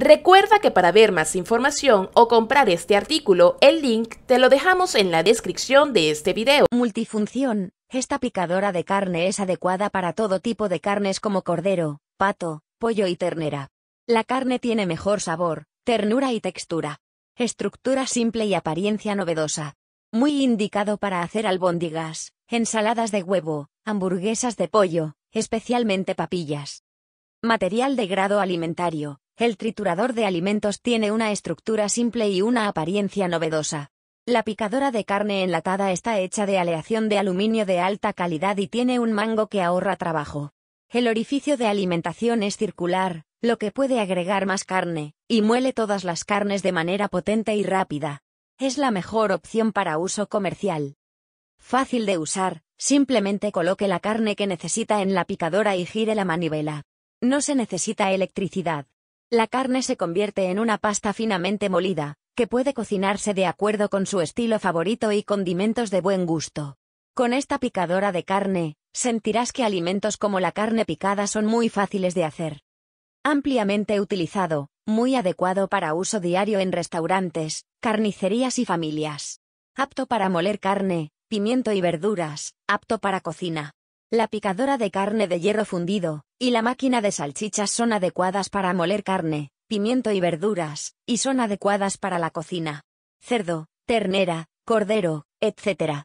Recuerda que para ver más información o comprar este artículo, el link te lo dejamos en la descripción de este video. Multifunción. Esta picadora de carne es adecuada para todo tipo de carnes como cordero, pato, pollo y ternera. La carne tiene mejor sabor, ternura y textura. Estructura simple y apariencia novedosa. Muy indicado para hacer albóndigas, ensaladas de huevo, hamburguesas de pollo, especialmente papillas. Material de grado alimentario, el triturador de alimentos tiene una estructura simple y una apariencia novedosa. La picadora de carne enlatada está hecha de aleación de aluminio de alta calidad y tiene un mango que ahorra trabajo. El orificio de alimentación es circular, lo que puede agregar más carne, y muele todas las carnes de manera potente y rápida. Es la mejor opción para uso comercial. Fácil de usar, simplemente coloque la carne que necesita en la picadora y gire la manivela. No se necesita electricidad. La carne se convierte en una pasta finamente molida, que puede cocinarse de acuerdo con su estilo favorito y condimentos de buen gusto. Con esta picadora de carne, sentirás que alimentos como la carne picada son muy fáciles de hacer. Ampliamente utilizado, muy adecuado para uso diario en restaurantes, carnicerías y familias. Apto para moler carne, pimiento y verduras, apto para cocina. La picadora de carne de hierro fundido, y la máquina de salchichas son adecuadas para moler carne, pimiento y verduras, y son adecuadas para la cocina. Cerdo, ternera, cordero, etc.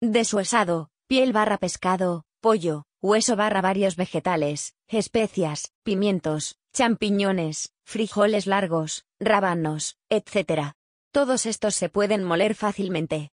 Deshuesado, piel barra pescado, pollo, hueso barra varios vegetales, especias, pimientos, champiñones, frijoles largos, rábanos, etc. Todos estos se pueden moler fácilmente.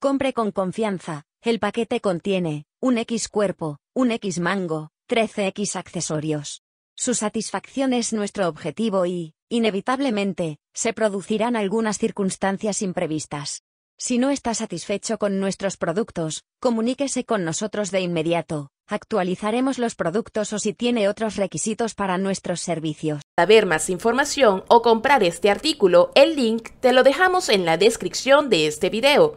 Compre con confianza, el paquete contiene, un X cuerpo, un X mango, 13X accesorios. Su satisfacción es nuestro objetivo y, inevitablemente, se producirán algunas circunstancias imprevistas. Si no está satisfecho con nuestros productos, comuníquese con nosotros de inmediato. Actualizaremos los productos o si tiene otros requisitos para nuestros servicios. Para ver más información o comprar este artículo, el link te lo dejamos en la descripción de este video.